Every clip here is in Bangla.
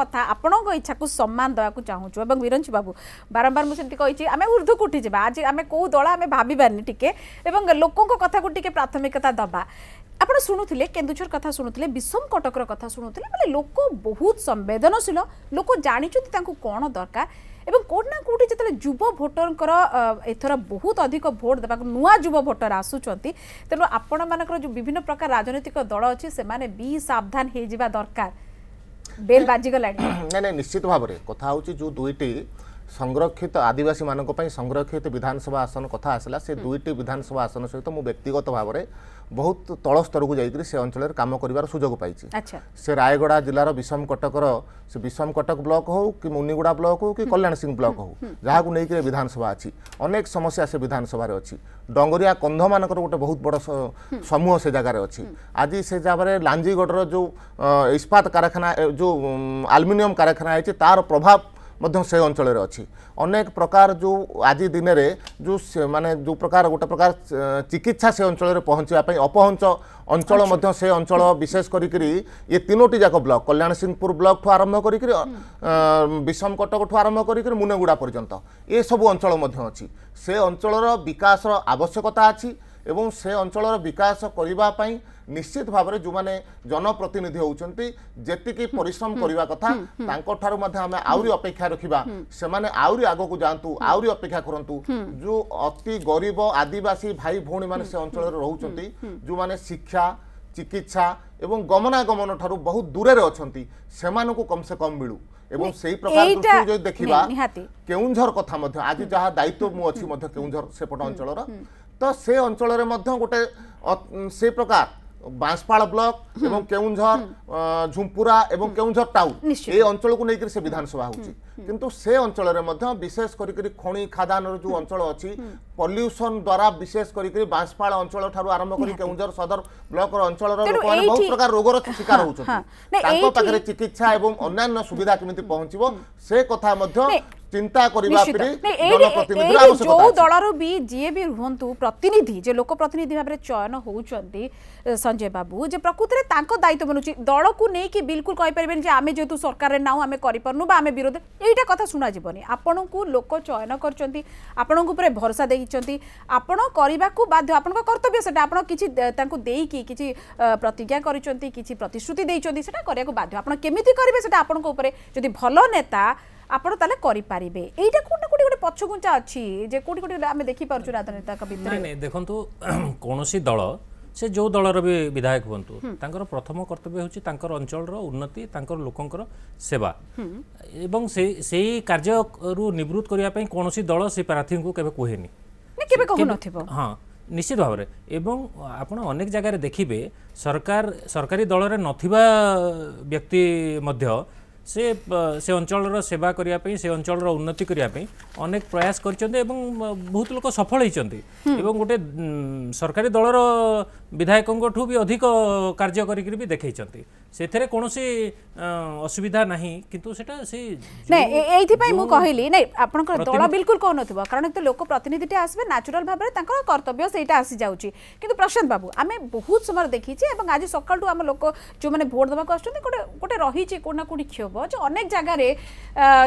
କଥା ଆପଣଙ୍କ ଇଚ୍ଛାକୁ ସମ୍ମାନ ଦେବାକୁ ଚାହୁଁଛୁ ଏବଂ ବିରଞ୍ଚି ବାବୁ ବାରମ୍ବାର ମୁଁ ସେମିତି କହିଛି ଆମେ ଉର୍ଦ୍ଧ୍ୱକୁ ଉଠିଯିବା ଆଜି ଆମେ କେଉଁ ଦଳ ଆମେ ଭାବିବାନି ଟିକେ ଏବଂ ଲୋକଙ୍କ କଥାକୁ ଟିକେ ପ୍ରାଥମିକତା ଦେବା ଆପଣ ଶୁଣୁଥିଲେ କେନ୍ଦୁଝର କଥା ଶୁଣୁଥିଲେ ବିଷମ କଟକର କଥା ଶୁଣୁଥିଲେ ବୋଲେ ଲୋକ ବହୁତ ସମ୍ବେଦନଶୀଳ ଲୋକ ଜାଣିଛନ୍ତି ତାଙ୍କୁ କ'ଣ ଦରକାର ଏବଂ କେଉଁଠି ନା କେଉଁଠି ଯେତେବେଳେ ଯୁବ ଭୋଟରଙ୍କର ଏଥର ବହୁତ ଅଧିକ ଭୋଟ ଦେବାକୁ ନୂଆ ଯୁବ ଭୋଟର ଆସୁଛନ୍ତି ତେଣୁ ଆପଣମାନଙ୍କର ଯେଉଁ ବିଭିନ୍ନ ପ୍ରକାର ରାଜନୈତିକ ଦଳ ଅଛି ସେମାନେ ବି ସାବଧାନ ହେଇଯିବା ଦରକାର ବେଲ୍ ବାଜିଗଲାଣି ନାଇଁ ନାଇଁ ନିଶ୍ଚିତ ଭାବରେ କଥା ହେଉଛି ଯେଉଁ ଦୁଇଟି সংরক্ষিত আদিবাসী মানক সংরক্ষিত বিধানসভা আসন কথা আসলা সে দুইটি বিধানসভা আসন সহ মু ব্যক্তিগত ভাবে বহুত তল স্তরক যাই সে অঞ্চলের কাম করার সুযোগ পাইছি সে রায়গড়া জেলার বিষম কটকর সে বিষম কটক ব্লক হোক কি মুনিগুড়া ব্লক হোক কি কল্যাণ সিং ব্লক হোক যা নিয়ে বিধানসভা আছে অনেক সমস্যা সে বিধানসভার অছি ডঙ্গরিয়া কন্ধ মানকর গোটে বহু বড় সমূহ সে ଜାଗାରେ ଅଛି ଆଜି ସେ ଜାଗାରେ ଲାଞ୍ଜିଗଡ଼ର ଯେଉଁ ଇସ୍ପାତ କାରଖାନା ଯେଉଁ ଆଲୁମିନିୟମ କାରଖାନା ହେଇଛି ତାର ପ୍ରଭାବ ମଧ୍ୟ ସେ ଅଞ୍ଚଳରେ ଅଛି ଅନେକ ପ୍ରକାର ଯେଉଁ ଆଜି ଦିନରେ ଯେଉଁ ମାନେ ଯେଉଁ ପ୍ରକାର ଗୋଟେ ପ୍ରକାର ଚିକିତ୍ସା ସେ ଅଞ୍ଚଳରେ ପହଞ୍ଚିବା ପାଇଁ ଅପହଞ୍ଚ ଅଞ୍ଚଳ ମଧ୍ୟ ସେ ଅଞ୍ଚଳ ବିଶେଷ କରିକିରି ଏ ତିନୋଟି ଯାକ ବ୍ଲକ କଲ୍ୟାଣ ସିଂହପୁର ବ୍ଲକଠୁ ଆରମ୍ଭ କରିକିରି ବିଷମକଟକଠୁ ଆରମ୍ଭ କରିକିରି ମୁନେଗୁଡ଼ା ପର୍ଯ୍ୟନ୍ତ ଏସବୁ ଅଞ୍ଚଳ ମଧ୍ୟ ଅଛି ସେ ଅଞ୍ଚଳର ବିକାଶର ଆବଶ୍ୟକତା ଅଛି এবং সে অঞ্চলর বিকাশ করা নিশ্চিত ভাবে যে জনপ্রতিনিধি হচ্ছেন যেতিকি পরিশ্রম করা কথা তাঠার আমি আহরি অপেক্ষা রাখা সে আহরি আগুক যাতে আহরি অপেক্ষা করতু যে অতি গরিব আদিবাসী ভাই ভী মানে সে অঞ্চলের রয়েছেন যে শিক্ষা চিকিৎসা এবং গমনাগমন ঠার বহু দূরে অনেক সে কমসে কম মিলু এবং সেই প্রকার দৃষ্টির যদি দেখিবা কেউঝর কথা মধ্যে আজি যাহা দায়িত্ব মু আছি মধ্যে কেউঝর সেপট অঞ্চলর তো সে অঞ্চলরে মধ্যে গোটে সে প্রকার বাঁশপাল ব্লক এবং কেউঝর ঝুম্পুরা এবং কেউঝর টাউন এই অঞ্চলকু নেইকি সে বিধানসভা হচ্ছে কিন্তু সে অঞ্চলের মধ্যে বিশেষ করি খনি খাদানর যে অঞ্চল অছি পল্যুশন দ্বারা বিশেষ করি বাঁশপাড় অঞ্চল ঠারু আরম্ভ করে কেউঝর সদর ব্লকর অঞ্চলর লোকমানে বহু প্রকার রোগর শিকার হচ্ছেন তাঙ্ক চিকিৎসা এবং অন্যান্য সুবিধা কেমি পৌঁছব সে কথা মধ্যে চিন্তা প্রতিনিধি যে লোক প্রতিনিধি ভাবে চয়ন হউচন্তি সঞ্জয় বাবু যে প্রকৃতরে তাঙ্ক দায়িত্ব বনুচি দলকু বিলকুল কই আমি যেহেতু নাও আমি করি বা আমি বিরোধী এইটা কথা শুনা যাবনি আপনার লোক চয়ন করছেন আপনার উপরে ভরসা দিয়েছেন আপনার করা বাধ্য আপনার কর্তব্য সেটা আপনার কিছু তাকে কিছু প্রতিজ্ঞা করেছেন কিছু প্রতিশ্রুতি দিয়েছেন সেটা করা বাধ্য আপনার কেমিতি করবে সেটা আপনার উপরে যদি ভালো নেতা আপনার তাহলে କରିପାରିବେ এইটা কোটি କୋଉଠି ଗୋଟେ ପଛଘୁଞ୍ଚା ଅଛି ଯେ কোটি କୋଉଠି ଆମେ ଦେଖିପାରୁଛୁ ରାଜନେତାଙ୍କ ଭିତରେ ନାଇଁ ଦେଖନ୍ତୁ ସେ ଯେଉଁ ଦଳର ବି ବିଧାୟକ ହୁଅନ୍ତୁ ତାଙ୍କର ପ୍ରଥମ କର୍ତ୍ତବ୍ୟ ହେଉଛି ତାଙ୍କର ଅଞ୍ଚଳର ଉନ୍ନତି ତାଙ୍କର ଲୋକଙ୍କର ସେବା ଏବଂ ସେଇ ସେଇ କାର୍ଯ୍ୟରୁ ନିବୃତ୍ତ କରିବା ପାଇଁ କୌଣସି ଦଳ ସେ ପ୍ରାର୍ଥୀଙ୍କୁ କେବେ କୁହେନି କେବେ କହୁନଥିବ ହଁ ନିଶ୍ଚିତ ଭାବରେ ଏବଂ ଆପଣ ଅନେକ ଜାଗାରେ ଦେଖିବେ ସରକାର ସରକାରୀ ଦଳରେ ନଥିବା ବ୍ୟକ୍ତି ମଧ୍ୟ ସେ ସେ ଅଞ୍ଚଳର ସେବା କରିବା ପାଇଁ ସେ ଅଞ୍ଚଳର ଉନ୍ନତି କରିବା ପାଇଁ ଅନେକ ପ୍ରୟାସ କରିଛନ୍ତି ଏବଂ ବହୁତ ଲୋକ ସଫଳ ହୋଇଛନ୍ତି ଏବଂ ଗୋଟେ ସରକାରୀ ଦଳର ବିଧାୟକଙ୍କଠୁ ବି ଅଧିକ କାର୍ଯ୍ୟ କରିକିରି ବି ଦେଖାଇଛନ୍ତି ସେଥିରେ କୌଣସି ଅସୁବିଧା ନାହିଁ କିନ୍ତୁ ସେଟା ସେଇ ନାଇଁ ଏଇଥିପାଇଁ ମୁଁ କହିଲି ନାଇଁ ଆପଣଙ୍କର ଦଳ ବିଲକୁଲ କହୁନଥିବ କାରଣ ତ ଲୋକ ପ୍ରତିନିଧିଟି ଆସିବେ ନ୍ୟାଚୁରାଲ ଭାବରେ ତାଙ୍କର କର୍ତ୍ତବ୍ୟ ସେଇଟା ଆସିଯାଉଛି କିନ୍ତୁ ପ୍ରଶାନ୍ତ ବାବୁ ଆମେ ବହୁତ ସମୟ ଦେଖିଛେ ଏବଂ ଆଜି ସକାଳଠୁ ଆମ ଲୋକ ଯେଉଁମାନେ ଭୋଟ ଦେବାକୁ ଆସୁଛନ୍ତି ଗୋଟେ ଗୋଟେ ରହିଛି କୋଉଠି ନା କୋଉଠି କ୍ଷୋଭ ଯେ ଅନେକ ଜାଗାରେ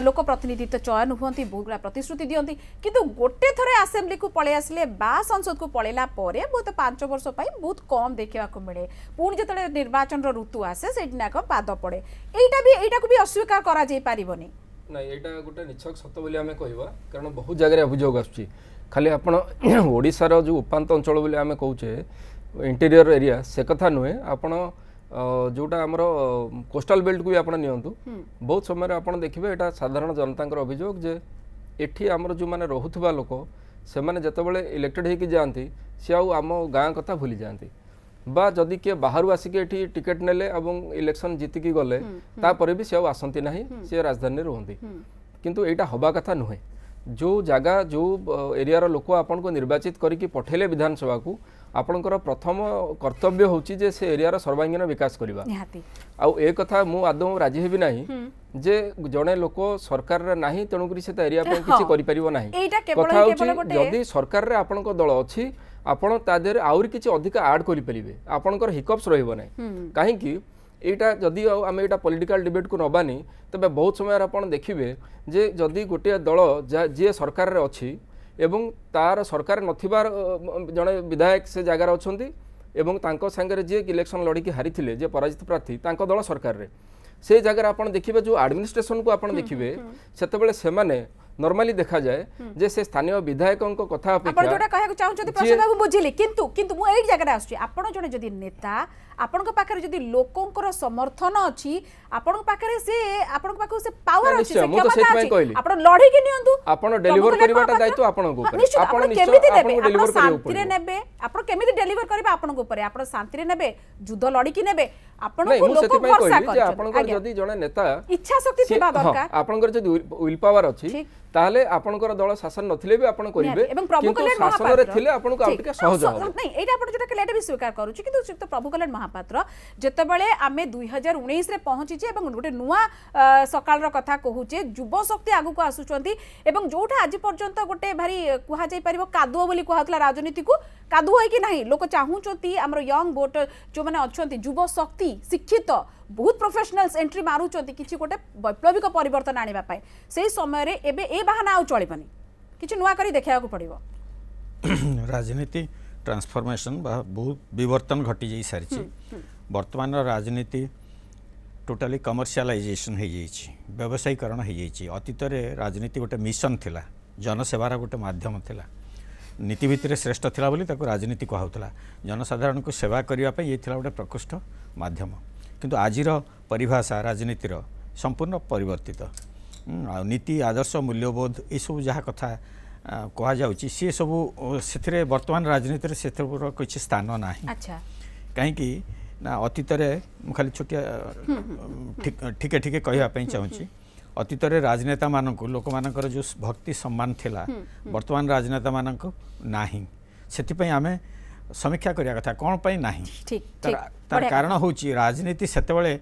ଲୋକ ପ୍ରତିନିଧି ତ ଚୟନ ହୁଅନ୍ତି ବହୁଗୁଡ଼ା ପ୍ରତିଶ୍ରୁତି ଦିଅନ୍ତି କିନ୍ତୁ ଗୋଟେ ଥର ଆସେମ୍ବ୍ଲିକୁ ପଳେଇ ଆସିଲେ ବା ସଂସଦକୁ ପଳେଇଲା ପରେ ବହୁତ ପାଞ୍ଚ ବର୍ଷ ପାଇଁ ବହୁତ କମ୍ ଦେଖିବାକୁ ମିଳେ ପୁଣି ଯେତେବେଳେ ନିର୍ବାଚନର ଋତୁ ଆସେ ସେଇଠିନାକ ପାଦ ପଡ଼େ ଏଇଟା ବି ଏଇଟାକୁ ବି ଅସ୍ୱୀକାର କରାଯାଇ ପାରିବନି ନାଇଁ ଏଇଟା ଗୋଟେ ନିଛକ ସତ ବୋଲି ଆମେ କହିବା କାରଣ ବହୁତ ଜାଗାରେ ଅଭିଯୋଗ ଆସୁଛି ଖାଲି ଆପଣ ଓଡ଼ିଶାର ଯେଉଁ ଉପାନ୍ତ ଅଞ୍ଚଳ ବୋଲି ଆମେ କହୁଛେ ଇଣ୍ଟେରିୟର ଏରିଆ ସେ କଥା ନୁହେଁ ଆପଣ ଯେଉଁଟା ଆମର କୋଷ୍ଟାଲ ବେଲ୍ଟକୁ ବି ଆପଣ ନିଅନ୍ତୁ ବହୁତ ସମୟରେ ଆପଣ ଦେଖିବେ ଏଇଟା ସାଧାରଣ ଜନତାଙ୍କର ଅଭିଯୋଗ ଯେ ଏଠି ଆମର ଯେଉଁମାନେ ରହୁଥିବା ଲୋକ ସେମାନେ ଯେତେବେଳେ ଇଲେକ୍ଟେଡ଼ ହେଇକି ଯାଆନ୍ତି ସେ ଆଉ ଆମ ଗାଁ କଥା ଭୁଲି ଯାଆନ୍ତି বা যদি কিଏ ବାହାରୁ ଆସିକି ଏଠି ଟିକେଟ୍ ନେଲେ ଏବଂ ଇଲେକ୍ସନ୍ ଜିତିକି ଗଲେ ତାପରେ ବି ସେ ଆଉ ଆସନ୍ତି ନାହିଁ ସେ ରାଜଧାନୀରେ ରୁହନ୍ତି କିନ୍ତୁ ଏଇଟା ହେବା କଥା ନୁହେଁ ଯେଉଁ ଜାଗା ଯେଉଁ ଏରିଆର ଲୋକ ଆପଣଙ୍କୁ ନିର୍ବାଚିତ କରିକି ପଠେଇଲେ ବିଧାନସଭାକୁ ଆପଣଙ୍କର ପ୍ରଥମ କର୍ତ୍ତବ୍ୟ ହେଉଛି ଯେ ସେ ଏରିଆର ସର୍ବାଙ୍ଗୀନ ବିକାଶ କରିବା ଆଉ ଏ କଥା ମୁଁ ଆଦୌ ରାଜି ହେବି ନାହିଁ ଯେ ଜଣେ ଲୋକ ସରକାରରେ ନାହିଁ ତେଣୁକରି ସେ ତା ଏରିଆ ପାଇଁ କିଛି କରିପାରିବ ନାହିଁ କଥା ହେଉଛି ଯଦି ସରକାରରେ ଆପଣଙ୍କ ଦଳ ଅଛି ଆପଣ ତା ଦେହରେ ଆହୁରି କିଛି ଅଧିକା ଆଡ଼୍ କରିପାରିବେ ଆପଣଙ୍କର ହିକପ୍ସ ରହିବ ନାହିଁ କାହିଁକି ଏଇଟା ଯଦି ଆଉ ଆମେ ଏଇଟା ପଲିଟିକାଲ ଡିବେଟ୍କୁ ନେବାନି ତେବେ ବହୁତ ସମୟରେ ଆପଣ ଦେଖିବେ ଯେ ଯଦି ଗୋଟିଏ ଦଳ ଯିଏ ସରକାରରେ ଅଛି ଏବଂ ତା'ର ସରକାର ନଥିବା ଜଣେ ବିଧାୟକ ସେ ଜାଗାରେ ଅଛନ୍ତି ଏବଂ ତାଙ୍କ ସାଙ୍ଗରେ ଯିଏ ଇଲେକ୍ସନ୍ ଲଢ଼ିକି ହାରିଥିଲେ ଯିଏ ପରାଜିତ ପ୍ରାର୍ଥୀ ତାଙ୍କ ଦଳ ସରକାରରେ ସେ ଜାଗାରେ ଆପଣ ଦେଖିବେ ଯେଉଁ ଆଡ଼ମିନିଷ୍ଟ୍ରେସନକୁ ଆପଣ ଦେଖିବେ ସେତେବେଳେ ସେମାନେ নর্মালি দেখা যায় যে সে স্থানীয় বিধায়কঙ্ক কথা আপনি যেটা কহিବାକୁ চাହୁଁଛନ୍ତି বাবু বুঝিলি কিন্তু কিন্তু মু এই জায়গাটা আসছি আপন জনে যদি নেতা আপনার পাখে যদি লোকঙ্কর সমর্থন অছি আপনার পাখে সে আপনার পাখে সে পাওয়ার আছে সে ক্ষমতা আছে আপন লড়ি কি নিয়ন্তু আপন ডেলিভার করিবাটা দায়িত্ব আপনার উপরে আপন নিশ্চয় আপন ডেলিভার করিবা শান্তিরে নেবে ଆପଣ କେମିତି ଡେଲିଭର କରିବେ ଆପଣଙ୍କ ଉପରେ ଆପଣ ଶାନ୍ତିରେ ନେବେ ଯୁଦ୍ଧ ଲଢିକି ନେବେ ଆପଣଙ୍କୁ ଲୋକ ଭରସା କରିବେ ଆପଣଙ୍କର ଯଦି ଜଣେ ନେତା ଇଚ୍ଛା ଶକ୍ତି ଥିବା ଦରକାର ଆପଣଙ୍କର ଯଦି ୱିଲ୍ ପାୱାର ଅଛି ତାହେଲେ ଆପଣଙ୍କର ଦଳ ଶାସନ ନଥିଲେ ବି ଆପଣ କରିବେ କିନ୍ତୁ ଶାସନରେ ଥିଲେ ଆପଣଙ୍କୁ ଆଉ ଟିକେ ସହଜ ହେବ ନାଇଁ ଏଇଟା ଆପଣ ଯୋଉଟା କହିଲେ ଏଇଟା ବି ସ୍ୱୀକାର କରୁଛି କିନ୍ତୁ ଶ୍ରୀଯୁକ୍ତ ପ୍ରଭୁ କଲ୍ୟାଣ ମହାପାତ୍ର ଯେତେବେଳେ ଆମେ ଦୁଇ ହଜାର ଉଣେଇଶରେ ପହଞ୍ଚିଛେ ଏବଂ ଗୋଟେ ନୂଆ ସକାଳର କଥା କହୁଛେ ଯୁବ ଶକ୍ତି ଆଗକୁ ଆସୁଛନ୍ତି ଏବଂ ଯୋଉଟା ଆଜି ପର୍ଯ୍ୟନ୍ତ ଗୋଟେ ଭାରି କୁହାଯାଇପାରିବ କାଦୁଅ ବୋଲି କୁହାହେଉଥିଲା ରାଜନୀତିକୁ କାଦୁଅ ହୋଇକି ନାହିଁ ଲୋକ ଚାହୁଁଛନ୍ତି ଆମର ୟଙ୍ଗ ଭୋଟର ଯେଉଁମାନେ ଅଛନ୍ତି ଯୁବ ଶକ୍ତି ଶିକ୍ଷିତ ବହୁତ ପ୍ରଫେସନାଲ୍ସ ଏଣ୍ଟ୍ରି ମାରୁଛନ୍ତି କିଛି ଗୋଟେ ବୈପ୍ଳବିକ ପରିବର୍ତ୍ତନ ଆଣିବା ପାଇଁ ସେହି ସମୟରେ ଏବେ ଏ ବାହାନା ଆଉ ଚଳିବନି କିଛି ନୂଆ କରି ଦେଖାଇବାକୁ ପଡ଼ିବ ରାଜନୀତି ଟ୍ରାନ୍ସଫର୍ମେସନ୍ ବା ବହୁତ ବିବର୍ତ୍ତନ ଘଟିଯାଇ ସାରିଛି ବର୍ତ୍ତମାନର ରାଜନୀତି ଟୋଟାଲି କମର୍ସିଆଲାଇଜେସନ୍ ହୋଇଯାଇଛି ବ୍ୟବସାୟୀକରଣ ହୋଇଯାଇଛି ଅତୀତରେ ରାଜନୀତି ଗୋଟେ ମିଶନ୍ ଥିଲା ଜନସେବାର ଗୋଟେ ମାଧ୍ୟମ ଥିଲା ନୀତି ଭିତ୍ତିରେ ଶ୍ରେଷ୍ଠ ଥିଲା ବୋଲି ତାକୁ ରାଜନୀତି କୁହାଉଥିଲା ଜନସାଧାରଣଙ୍କୁ ସେବା କରିବା ପାଇଁ ଇଏ ଥିଲା ଗୋଟେ ପ୍ରକୃଷ୍ଟ ମାଧ୍ୟମ କିନ୍ତୁ ଆଜିର ପରିଭାଷା ରାଜନୀତିର ସମ୍ପୂର୍ଣ୍ଣ ପରିବର୍ତ୍ତିତ ଆଉ ନୀତି ଆଦର୍ଶ ମୂଲ୍ୟବୋଧ ଏସବୁ ଯାହା କଥା କୁହାଯାଉଛି ସିଏ ସବୁ ସେଥିରେ ବର୍ତ୍ତମାନ ରାଜନୀତିରେ ସେଥିର କିଛି ସ୍ଥାନ ନାହିଁ କାହିଁକି ନା ଅତୀତରେ ମୁଁ ଖାଲି ଛୋଟିଆ ଠିକେ ଠିକେ କହିବା ପାଇଁ ଚାହୁଁଛି ଅତୀତରେ ରାଜନେତାମାନଙ୍କୁ ଲୋକମାନଙ୍କର ଯେଉଁ ଭକ୍ତି ସମ୍ମାନ ଥିଲା ବର୍ତ୍ତମାନ ରାଜନେତାମାନଙ୍କୁ ନାହିଁ ସେଥିପାଇଁ ଆମେ ସମୀକ୍ଷା କରିବା କଥା କ'ଣ ପାଇଁ ନାହିଁ ତାର କାରଣ ହେଉଛି ରାଜନୀତି ସେତେବେଳେ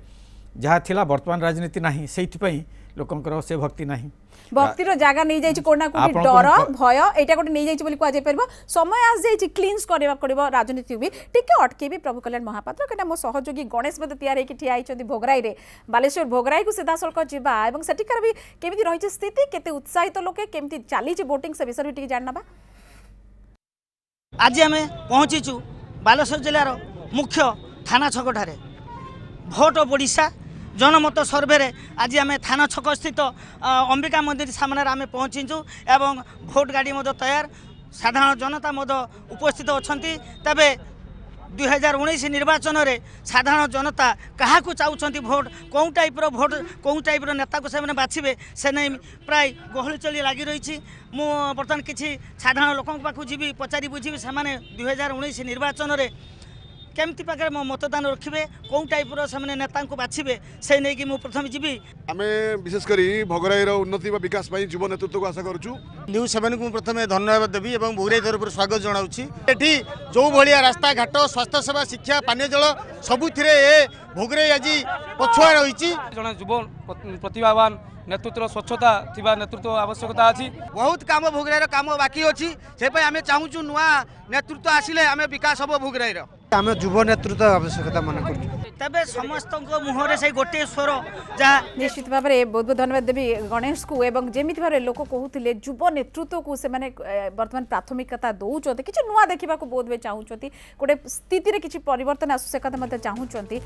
ଯାହା ଥିଲା ବର୍ତ୍ତମାନ ରାଜନୀତି ନାହିଁ ସେଇଥିପାଇଁ ଲୋକଙ୍କର ସେ ଭକ୍ତି ନାହିଁ ভক্তির জায়গা নিয়ে যাই কোটি না কোটি ডর ভয় এটা গোটে নিয়ে যাই বলে কুয়া পার সময় আস যাই ক্লিন্স করা পড়ব রাজনীতি বি টিকি অটকেবি প্রভু কল্যাণ মহাপাত্র কিনা মো সহযোগী গণেশ বোধ তিয়ার হয়ে ঠিয়া হয়েছেন ভোগরাইরে বালেশ্বর ভোগরাইকু সিধাসলখ যা এবং সেটিকার বি কেমি রয়েছে স্থিতি কেতে উৎসাহিত লোকে কেমি চালিছে ভোটিং সে বিষয়ে টিকি জাণবা আজ আমি পৌঁছিছু বালেশ্বর জেলার মুখ্য থানা ছকঠার ভোট ওড়শা জনমত সর্ভে আজ আমি থানা ছকস্থিত অম্বিকা মন্দির সামনে আমি পৌঁছিছু এবং ভোট গাড়ি মধ্য তৈর সাধারণ জনতা মধ্য উপস্থিত অনেক তবে দুই হাজার উনিশ নির্বাচনের সাধারণ জনতা কাহা চাউছেন ভোট কেউ টাইপর ভোট কেউ টাইপর নেতা সে বাছবে সে নেই প্রায় গহলি চলি লাগি রয়েছে মু বর্তমান কিছু সাধারণ লোক পাখি যাবি পচারি বুঝবি সে দুই হাজার উনিশ নির্বাচনের কেমতি পাখে মো মতদান রখিবে কেউ টাইপর সে নেতা বাছবে সেই নিয়ে মু প্রথমে যাবি আমি বিশেষ করে ভোগরাইর উন্নতি বা বিকাশ পাই যুব নেতৃত্ব আশা করছু নিউ সেভেন প্রথমে ধন্যবাদ দেবি এবং ভগরাই তরফ স্বাগত জনাওছি এটি যেভাবে রাস্তাঘাট স্বাস্থ্য সেবা শিক্ষা পানীয় জল সবুথে এ ভোগরাই আজ পছুয়া রয়েছে জন যুব প্রতিভাবান নেতৃত্ব স্বচ্ছতা থিবা নেতৃত্ব আবশ্যকতা আছে বহুত কাম ভোগরাইর কাম বাকি অছি সেপাই আমি চাহুছু নূয়া নেতৃত্ব আসলে আমি বিকাশ হব ভোগরাইর ଆମେ ଯୁବ ନେତୃତ୍ୱ ଆବଶ୍ୟକତା ମନେ କରୁଛୁ ତେବେ ସମସ୍ତଙ୍କ ମୁହଁରେ ସେଇ ଗୋଟିଏ ସ୍ୱର ଯାହା ନିଶ୍ଚିତ ଭାବରେ ବହୁତ ବହୁତ ଧନ୍ୟବାଦ ଦେବି ଗଣେଶକୁ ଏବଂ ଯେମିତି ଭାବରେ ଲୋକ କହୁଥିଲେ ଯୁବ ନେତୃତ୍ୱକୁ ସେମାନେ ବର୍ତ୍ତମାନ ପ୍ରାଥମିକତା ଦେଉଛନ୍ତି କିଛି ନୂଆ ଦେଖିବାକୁ ବୋଧ ହୁଏ ଚାହୁଁଛନ୍ତି ଗୋଟେ ସ୍ଥିତିରେ କିଛି ପରିବର୍ତ୍ତନ ଆସୁ ସେ କଥା ମଧ୍ୟ ଚାହୁଁଛନ୍ତି